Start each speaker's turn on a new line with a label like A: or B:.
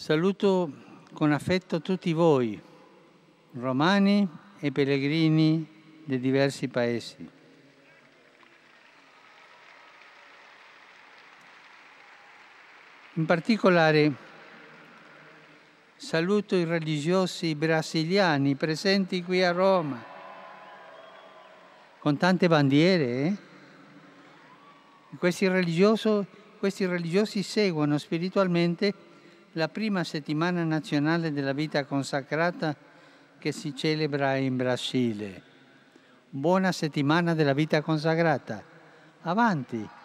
A: Saluto con affetto tutti voi, romani e pellegrini di diversi paesi. In particolare saluto i religiosi brasiliani presenti qui a Roma, con tante bandiere. Eh? Questi, questi religiosi seguono spiritualmente la prima settimana nazionale della vita consacrata che si celebra in Brasile. Buona settimana della vita consacrata. Avanti!